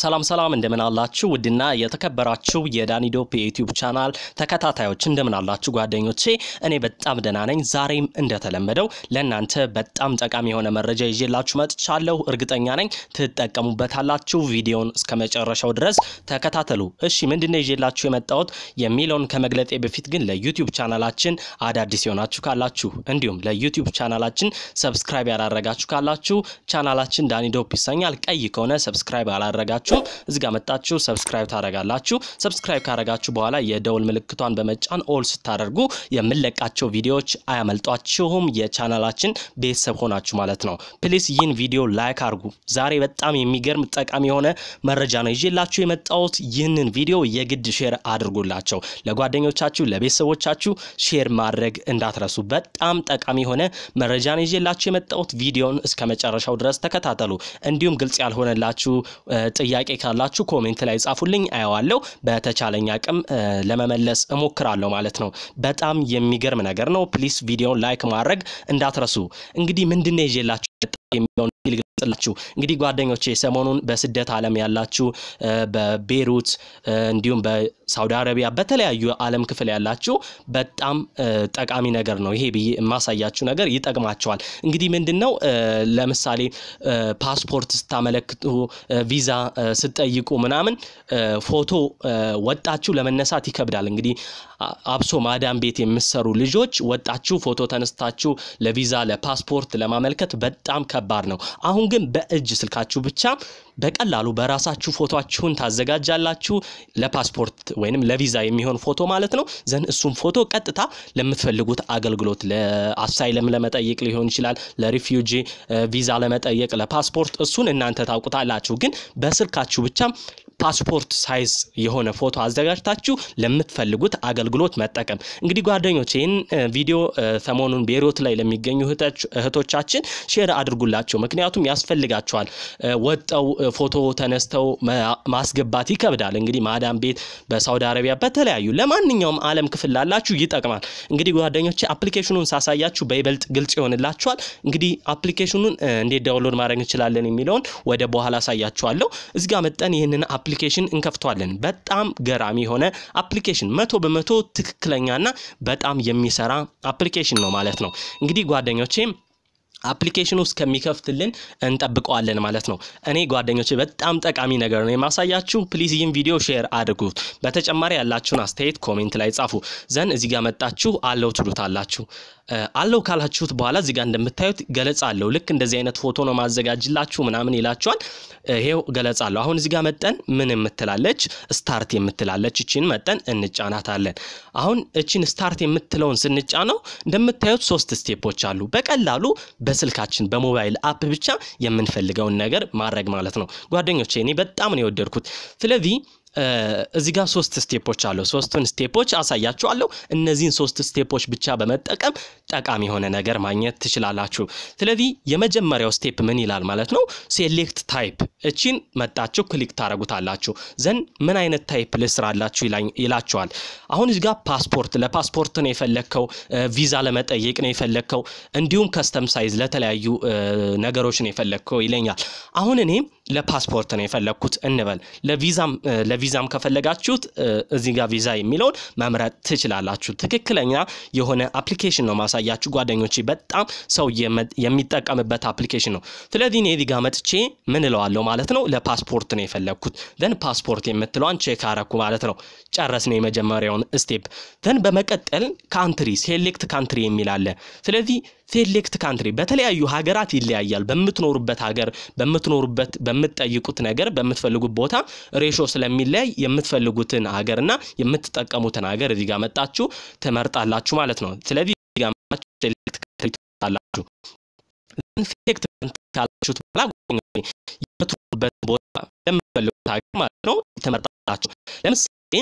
ሰላም ሰላም እንደምን አላችሁ? ውድና የተከበራችሁ የዳኒዶፕ የዩቲዩብ ቻናል ተከታታዮች እንደምን አላችሁ ጓደኞቼ? እኔ በጣም ደህና ነኝ። ዛሬም እንደተለመደው ለእናንተ በጣም ጠቃሚ የሆነ መረጃ ይዤላችሁ መጥቻለሁ። እርግጠኛ ነኝ ትጠቀሙበታላችሁ። ቪዲዮን እስከ መጨረሻው ድረስ ተከታተሉ። እሺ፣ ምንድነው ይዤላችሁ የመጣሁት የሚለውን ከመግለጤ በፊት ግን ለዩቲዩብ ቻናላችን አዳዲስ የሆናችሁ ካላችሁ እንዲሁም ለዩቲዩብ ቻናላችን ሰብስክራይብ ያላረጋችሁ ካላችሁ ቻናላችን ዳኒዶፕ ይሰኛል። ቀይ ከሆነ ሰብስክራይብ ያላረጋችሁ ብላችሁ እዚህ ጋር መጣችሁ ሰብስክራይብ ታደርጋላችሁ። ሰብስክራይብ ካደረጋችሁ በኋላ የደውል ምልክቷን በመጫን ኦል ስታደርጉ የምለቃቸው ቪዲዮዎች አያመልጧችሁም። የቻናላችን ቤተሰብ ሆናችሁ ማለት ነው። ፕሊስ ይህን ቪዲዮ ላይክ አድርጉ። ዛሬ በጣም የሚገርም ጠቃሚ የሆነ መረጃ ነው ይዤላችሁ የመጣሁት። ይህንን ቪዲዮ የግድ ሼር አድርጉላቸው። ለጓደኞቻችሁ ለቤተሰቦቻችሁ ሼር ማድረግ እንዳትረሱ። በጣም ጠቃሚ የሆነ መረጃ ነው ይዤላችሁ የመጣሁት። ቪዲዮን እስከ መጨረሻው ድረስ ተከታተሉ። እንዲሁም ግልጽ ያልሆነላችሁ ጥያቄ ጥያቄ ካላችሁ ኮሜንት ላይ ጻፉልኝ፣ አየዋለሁ። በተቻለኝ አቅም ለመመለስ እሞክራለሁ ማለት ነው። በጣም የሚገርም ነገር ነው። ፕሊስ ቪዲዮን ላይክ ማድረግ እንዳትረሱ። እንግዲህ ምንድነው ይዤላችሁ የሚለውን ያስቀጥለችው። እንግዲህ ጓደኞቼ ሰሞኑን በስደት ዓለም ያላችሁ በቤሩት እንዲሁም በሳውዲ አረቢያ በተለያዩ ዓለም ክፍል ያላችሁ በጣም ጠቃሚ ነገር ነው ይሄ ብዬ የማሳያችሁ ነገር ይጠቅማቸዋል። እንግዲህ ምንድን ነው ለምሳሌ ፓስፖርት ስታመለክቱ፣ ቪዛ ስጠይቁ ምናምን ፎቶ ወጣችሁ ለመነሳት ይከብዳል። እንግዲህ አብሶ ማዳም ቤት የምሰሩ ልጆች ወጣችሁ ፎቶ ተነስታችሁ ለቪዛ ለፓስፖርት ለማመልከት በጣም ከባድ ነው አሁን ግን በእጅ ስልካችሁ ብቻ በቀላሉ በራሳችሁ ፎቶችሁን ታዘጋጃላችሁ። ለፓስፖርት ወይንም ለቪዛ የሚሆን ፎቶ ማለት ነው። ዘን እሱን ፎቶ ቀጥታ ለምትፈልጉት አገልግሎት ለአሳይለም ለመጠየቅ ሊሆን ይችላል፣ ለሪፊውጂ ቪዛ ለመጠየቅ፣ ለፓስፖርት እሱን እናንተ ታውቁታላችሁ። ግን በስልካችሁ ብቻ ፓስፖርት ሳይዝ የሆነ ፎቶ አዘጋጅታችሁ ለምትፈልጉት አገልግሎት መጠቀም። እንግዲህ ጓደኞች ይህን ቪዲዮ ሰሞኑን ቤሮት ላይ ለሚገኙ እህቶቻችን ሼር አድርጉላቸው። ምክንያቱም ያስፈልጋቸዋል። ወጠው ፎቶ ተነስተው ማስገባት ይከብዳል። እንግዲህ ማዳም ቤት በሳውዲ አረቢያ በተለያዩ ለማንኛውም ዓለም ክፍል ላላችሁ ይጠቅማል። እንግዲህ ጓደኞች አፕሊኬሽኑን ሳሳያችሁ በይበልጥ ግልጽ ይሆንላችኋል። እንግዲህ አፕሊኬሽኑን እንዴት ዳውንሎድ ማድረግ እንችላለን የሚለውን ወደ በኋላ አሳያችኋለሁ። እዚጋ መጠን ይህንን አፕሊኬሽን እንከፍተዋለን። በጣም ገራሚ የሆነ አፕሊኬሽን መቶ በመቶ ትክክለኛና በጣም የሚሰራ አፕሊኬሽን ነው ማለት ነው። እንግዲህ ጓደኞቼ አፕሊኬሽኑ እስከሚከፍትልን እንጠብቀዋለን ማለት ነው። እኔ ጓደኞቼ በጣም ጠቃሚ ነገር ነው የማሳያችሁ። ፕሊዝ ይህን ቪዲዮ ሼር አድርጉት። በተጨማሪ ያላችሁን አስተያየት ኮሜንት ላይ ጻፉ። ዘን እዚህ ጋር መጣችሁ አለው አላችሁ አለው ካላችሁት በኋላ እዚህ ጋር እንደምታዩት ገለጻ አለው። ልክ እንደዚህ አይነት ፎቶ ነው ማዘጋጅላችሁ ምናምን ይላችኋል። ይሄው ገለጻ አለው። አሁን እዚህ ጋር መጠን ምን የምትላለች ስታርት የምትላለች እቺን መጠን እንጫናታለን። አሁን እቺን ስታርት የምትለውን ስንጫነው እንደምታዩት ሶስት ስቴፖች አሉ በቀላሉ በስልካችን በሞባይል አፕ ብቻ የምንፈልገውን ነገር ማድረግ ማለት ነው ጓደኞቼ። እኔ በጣም ነው የወደድኩት። ስለዚህ እዚህ ጋር ሶስት ስቴፖች አለው። ሶስቱን ስቴፖች አሳያችኋለሁ። እነዚህን ሶስት ስቴፖች ብቻ በመጠቀም ጠቃሚ የሆነ ነገር ማግኘት ትችላላችሁ። ስለዚህ የመጀመሪያው ስቴፕ ምን ይላል ማለት ነው? ሴሌክት ታይፕ። እቺን መጣችሁ ክሊክ ታደረጉታላችሁ። ዘን ምን አይነት ታይፕ ልስራላችሁ ይላችኋል። አሁን እዚህ ጋር ፓስፖርት፣ ለፓስፖርት ነው የፈለግከው፣ ቪዛ ለመጠየቅ ነው የፈለግከው፣ እንዲሁም ከስተም ሳይዝ ለተለያዩ ነገሮች ነው የፈለግከው ይለኛል። አሁን እኔ ለፓስፖርት ነው የፈለግኩት እንበል ለቪዛም ቪዛም ከፈለጋችሁት እዚህ ጋር ቪዛ የሚለውን መምረጥ ትችላላችሁ። ትክክለኛ የሆነ አፕሊኬሽን ነው ማሳያችሁ ጓደኞቼ፣ በጣም ሰው የሚጠቀምበት አፕሊኬሽን ነው። ስለዚህ እኔ እዚህ ጋር መጥቼ ምን እለዋለሁ ማለት ነው ለፓስፖርት ነው የፈለግኩት። ዘን ፓስፖርት የምትለዋን ቼክ አረኩ ማለት ነው። ነው የመጀመሪያውን ስቴፕ። ዘን በመቀጠል ካንትሪ ሴሌክት ካንትሪ የሚል አለ። ስለዚህ ሴሌክት ካንትሪ በተለያዩ ሀገራት ይለያያል። በምትኖሩበት ሀገር በምትኖሩበት በምትጠይቁት ነገር በምትፈልጉት ቦታ ሬሾ ስለሚ ላይ የምትፈልጉትን ሀገርና የምትጠቀሙትን ሀገር እዚህ ጋር መጣችሁ ትመርጣላችሁ ማለት ነው። ስለዚህ እዚህ ጋር መጣችሁ ሴሌክት ካንትሪ ትመርጣላችሁ። ሴሌክት ካንትሪ ካላችሁት በኋላ ቦታ ለምትፈልጉት ሀገር ማለት ነው ትመርጣላችሁ። ለምሳሌ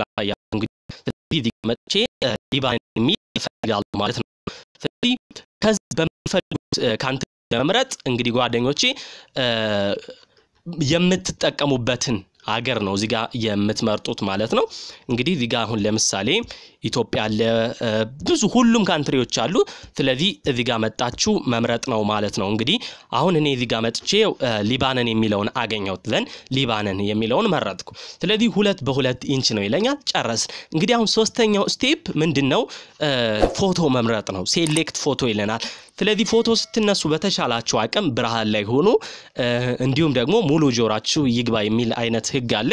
ላሳያችሁ እንግዲህ ስለዚህ እዚህ ጋር መጥቼ ሊባን የሚል እፈልጋለሁ ማለት ነው። ስለዚህ ከዚህ በምትፈልጉት ካንትሪ ለመምረጥ እንግዲህ ጓደኞቼ የምትጠቀሙበትን አገር ነው ጋር የምትመርጡት ማለት ነው። እንግዲህ እዚጋ አሁን ለምሳሌ ኢትዮጵያ አለ፣ ብዙ ሁሉም ካንትሪዎች አሉ። ስለዚህ ጋር መጣችሁ መምረጥ ነው ማለት ነው። እንግዲህ አሁን እኔ እዚጋ መጥቼ ሊባነን የሚለውን አገኘሁት ዘን ሊባነን የሚለውን መረጥኩ። ስለዚህ ሁለት በሁለት ኢንች ነው ይለኛል። ጨረስ እንግዲህ አሁን ሶስተኛው ስቴፕ ምንድን ነው? ፎቶ መምረጥ ነው። ሴሌክት ፎቶ ይለናል። ስለዚህ ፎቶ ስትነሱ በተሻላችሁ አቅም ብርሃን ላይ ሆኖ እንዲሁም ደግሞ ሙሉ ጆሯችሁ ይግባ የሚል አይነት ህግ አለ።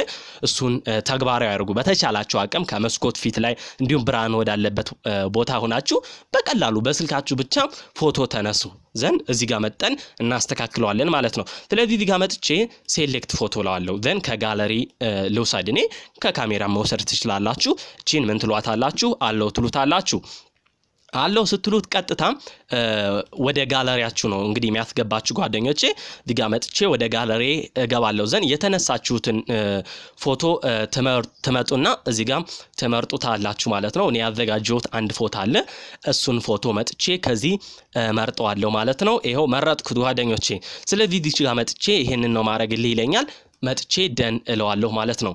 እሱን ተግባራዊ ያደርጉ። በተቻላችሁ አቅም ከመስኮት ፊት ላይ እንዲሁም ብርሃን ወዳለበት ቦታ ሆናችሁ በቀላሉ በስልካችሁ ብቻ ፎቶ ተነሱ ዘንድ እዚህ ጋር መጠን እናስተካክለዋለን ማለት ነው። ስለዚህ እዚህ ጋር መጥቼ ሴሌክት ፎቶ ላዋለው ዘን ከጋለሪ ልውሰድ እኔ ከካሜራ መውሰድ ትችላላችሁ። ቺን ምን ትሏታላችሁ? አለው ትሉታላችሁ። አለው ስትሉት ቀጥታ ወደ ጋለሪያችሁ ነው እንግዲህ የሚያስገባችሁ። ጓደኞቼ ዲጋ መጥቼ ወደ ጋለሪ እገባለሁ ዘንድ የተነሳችሁትን ፎቶ ትመጡና እዚ ጋ ትመርጡታላችሁ ማለት ነው። እኔ ያዘጋጀሁት አንድ ፎቶ አለ። እሱን ፎቶ መጥቼ ከዚህ መርጠዋለሁ ማለት ነው። ይኸው መረጥኩት ጓደኞቼ። ስለዚህ ዲጋ መጥቼ ይህንን ነው ማድረግልህ ይለኛል። መጥቼ ደን እለዋለሁ ማለት ነው።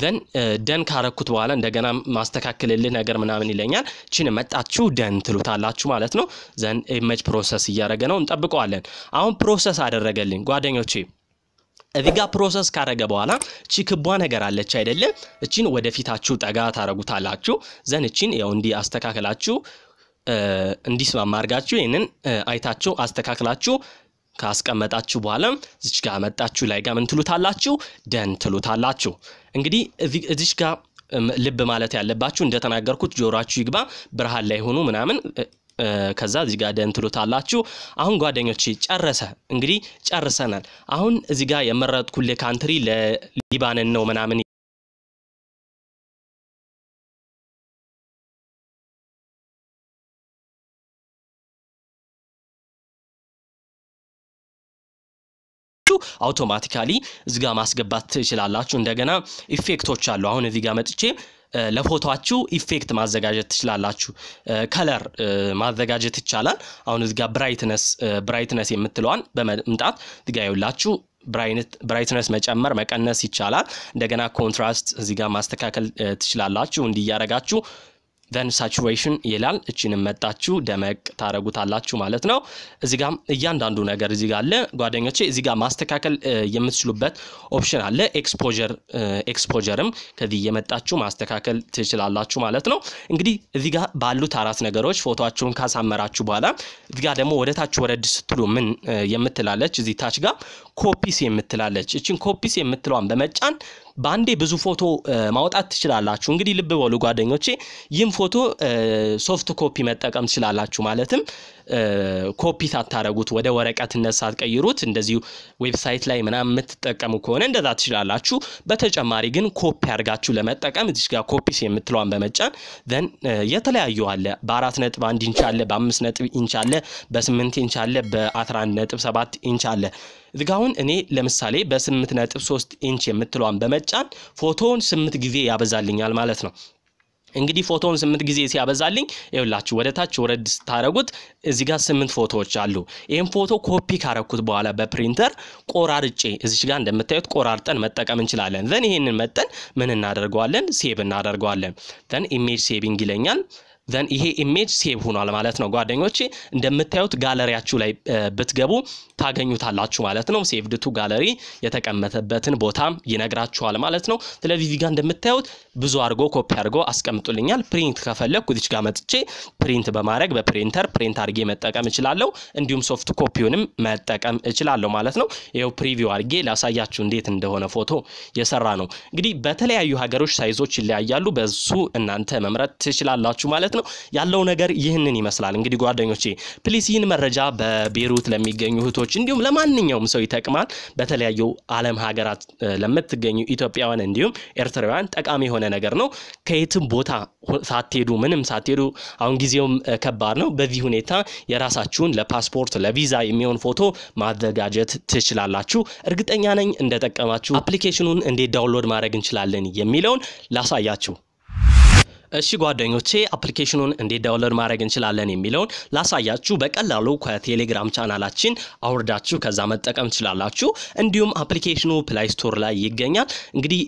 ደን uh, ደን ካረኩት በኋላ እንደገና ማስተካከልልህ ነገር ምናምን ይለኛል። ችን መጣችሁ ደን ትሉታላችሁ ማለት ነው። ዘን ኢሜጅ ፕሮሰስ እያደረገ ነው፣ እንጠብቀዋለን። አሁን ፕሮሰስ አደረገልኝ ጓደኞቼ። እዚህ ጋር ፕሮሰስ ካረገ በኋላ እቺ ክቧ ነገር አለች አይደለም? እቺን ወደፊታችሁ ጠጋ ታረጉታላችሁ። ዘን እቺን ያው እንዲህ አስተካክላችሁ እንዲስማማ አድርጋችሁ ይህንን አይታችሁ አስተካክላችሁ ካስቀመጣችሁ በኋላ እዚች ጋር መጣችሁ ላይ ጋር ምን ትሉታላችሁ? ደን ትሉታላችሁ። እንግዲህ እዚች ጋር ልብ ማለት ያለባችሁ እንደተናገርኩት ጆሮአችሁ ይግባ፣ ብርሃን ላይ ሆኑ ምናምን ከዛ እዚህ ጋር ደን ትሉታላችሁ። አሁን ጓደኞች ጨረሰ እንግዲህ ጨርሰናል። አሁን እዚህ ጋር የመረጥኩልህ ካንትሪ ለሊባንን ነው ምናምን አውቶማቲካሊ እዚጋ ማስገባት ትችላላችሁ። እንደገና ኢፌክቶች አሉ። አሁን እዚጋ መጥቼ ለፎቶችሁ ኢፌክት ማዘጋጀት ትችላላችሁ። ከለር ማዘጋጀት ይቻላል። አሁን እዚጋ ብራይትነስ ብራይትነስ የምትለዋን በመምጣት እዚጋ ይውላችሁ ብራይትነስ መጨመር መቀነስ ይቻላል። እንደገና ኮንትራስት እዚጋ ማስተካከል ትችላላችሁ እንዲያረጋችሁ ደን ሳቹሬሽን ይላል። እችንም መጣችሁ ደመቅ ታረጉታላችሁ ማለት ነው። እዚህ ጋም እያንዳንዱ ነገር እዚህ ጋር አለ ጓደኞቼ። እዚህ ጋር ማስተካከል የምትችሉበት ኦፕሽን አለ። ኤክስፖጀር ኤክስፖጀርም ከዚህ እየመጣችሁ ማስተካከል ትችላላችሁ ማለት ነው። እንግዲህ እዚህ ጋር ባሉት አራት ነገሮች ፎቶችሁን ካሳመራችሁ በኋላ እዚህ ጋር ደግሞ ወደታችሁ ወረድ ስትሉ ምን የምትላለች እዚህ ታች ጋር ኮፒስ የምትላለች። እችን ኮፒስ የምትለዋን በመጫን በአንዴ ብዙ ፎቶ ማውጣት ትችላላችሁ። እንግዲህ ልብ በሉ ጓደኞቼ፣ ይህም ፎቶ ሶፍት ኮፒ መጠቀም ትችላላችሁ ማለትም ኮፒ ሳታረጉት ወደ ወረቀትነት ሳትቀይሩት እንደዚሁ ዌብሳይት ላይ ምናምን የምትጠቀሙ ከሆነ እንደዛ ትችላላችሁ። በተጨማሪ ግን ኮፒ አድርጋችሁ ለመጠቀም እዚህ ጋር ኮፒስ የምትለዋን በመጫን ዘን የተለያዩ አለ። በአራት ነጥብ አንድ ኢንች አለ፣ በአምስት ነጥብ ኢንች አለ፣ በስምንት ኢንች አለ፣ በአስራ አንድ ነጥብ ሰባት ኢንች አለ። እዚህ እኔ ለምሳሌ በስምንት ነጥብ ሶስት ኢንች የምትለዋን በመጫን ፎቶውን ስምንት ጊዜ ያበዛልኛል ማለት ነው። እንግዲህ ፎቶውን ስምንት ጊዜ ሲያበዛልኝ ይውላችሁ ወደ ታች ወረድ ስታረጉት እዚህ ጋር ስምንት ፎቶዎች አሉ። ይህም ፎቶ ኮፒ ካረኩት በኋላ በፕሪንተር ቆራርጬ እዚች ጋር እንደምታዩት ቆራርጠን መጠቀም እንችላለን። ዘን ይሄንን መጠን ምን እናደርገዋለን? ሴብ እናደርገዋለን። ዘን ኢሜጅ ሴቪንግ ይለኛል። ዘን ይሄ ኢሜጅ ሴቭ ሆኗል ማለት ነው ጓደኞቼ። እንደምታዩት ጋለሪያችሁ ላይ ብትገቡ ታገኙታላችሁ ማለት ነው። ሴቭድ ቱ ጋለሪ የተቀመጠበትን ቦታም ይነግራችኋል ማለት ነው። ስለዚህ እዚህ ጋር እንደምታዩት ብዙ አድርጎ ኮፒ አድርጎ አስቀምጡልኛል። ፕሪንት ከፈለግኩ እዚች ጋር መጥቼ ፕሪንት በማድረግ በፕሪንተር ፕሪንት አድርጌ መጠቀም እችላለሁ። እንዲሁም ሶፍት ኮፒውንም መጠቀም እችላለሁ ማለት ነው። ይኸው ፕሪቪው አድርጌ ላሳያችሁ እንዴት እንደሆነ ፎቶ የሰራ ነው። እንግዲህ በተለያዩ ሀገሮች ሳይዞች ይለያያሉ። በሱ እናንተ መምረጥ ትችላላችሁ ማለት ነው። ነው። ያለው ነገር ይህንን ይመስላል። እንግዲህ ጓደኞቼ ፕሊስ ይህን መረጃ በቤሩት ለሚገኙ እህቶች እንዲሁም ለማንኛውም ሰው ይጠቅማል። በተለያዩ ዓለም ሀገራት ለምትገኙ ኢትዮጵያውያን እንዲሁም ኤርትራውያን ጠቃሚ የሆነ ነገር ነው። ከየትም ቦታ ሳትሄዱ ምንም ሳትሄዱ አሁን ጊዜውም ከባድ ነው። በዚህ ሁኔታ የራሳችሁን ለፓስፖርት ለቪዛ የሚሆን ፎቶ ማዘጋጀት ትችላላችሁ። እርግጠኛ ነኝ እንደጠቀማችሁ። አፕሊኬሽኑን እንዴት ዳውንሎድ ማድረግ እንችላለን የሚለውን ላሳያችሁ። እሺ ጓደኞቼ አፕሊኬሽኑን እንዴት ዳውንሎድ ማድረግ እንችላለን የሚለውን ላሳያችሁ። በቀላሉ ከቴሌግራም ቻናላችን አውርዳችሁ ከዛ መጠቀም ትችላላችሁ። እንዲሁም አፕሊኬሽኑ ፕላይ ስቶር ላይ ይገኛል። እንግዲህ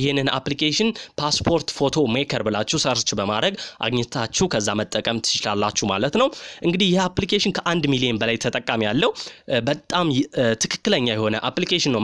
ይህንን አፕሊኬሽን ፓስፖርት ፎቶ ሜከር ብላችሁ ሰርች በማድረግ አግኝታችሁ ከዛ መጠቀም ትችላላችሁ ማለት ነው። እንግዲህ ይህ አፕሊኬሽን ከአንድ ሚሊዮን በላይ ተጠቃሚ ያለው በጣም ትክክለኛ የሆነ አፕሊኬሽን ነው።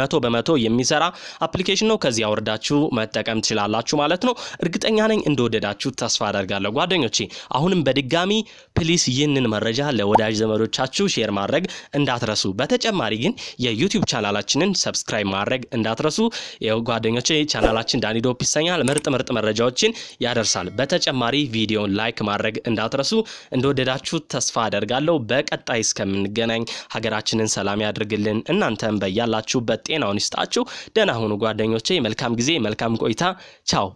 መቶ በመቶ የሚሰራ አፕሊኬሽን ነው። ከዚህ አውርዳችሁ መጠቀም ትችላላችሁ ማለት ነው። እርግጠኛ ነኝ መረጃኝ እንደወደዳችሁ ተስፋ አደርጋለሁ። ጓደኞቼ አሁንም በድጋሚ ፕሊስ ይህንን መረጃ ለወዳጅ ዘመዶቻችሁ ሼር ማድረግ እንዳትረሱ። በተጨማሪ ግን የዩቲዩብ ቻናላችንን ሰብስክራይብ ማድረግ እንዳትረሱ። ይኸው ጓደኞቼ ቻናላችን ዳኒዶፕ ይሰኛል። ምርጥ ምርጥ መረጃዎችን ያደርሳል። በተጨማሪ ቪዲዮን ላይክ ማድረግ እንዳትረሱ። እንደወደዳችሁ ተስፋ አደርጋለሁ። በቀጣይ እስከምንገናኝ ሀገራችንን ሰላም ያድርግልን። እናንተም በያላችሁበት ጤናውን ይስጣችሁ። ደህና ሁኑ ጓደኞቼ። መልካም ጊዜ፣ መልካም ቆይታ። ቻው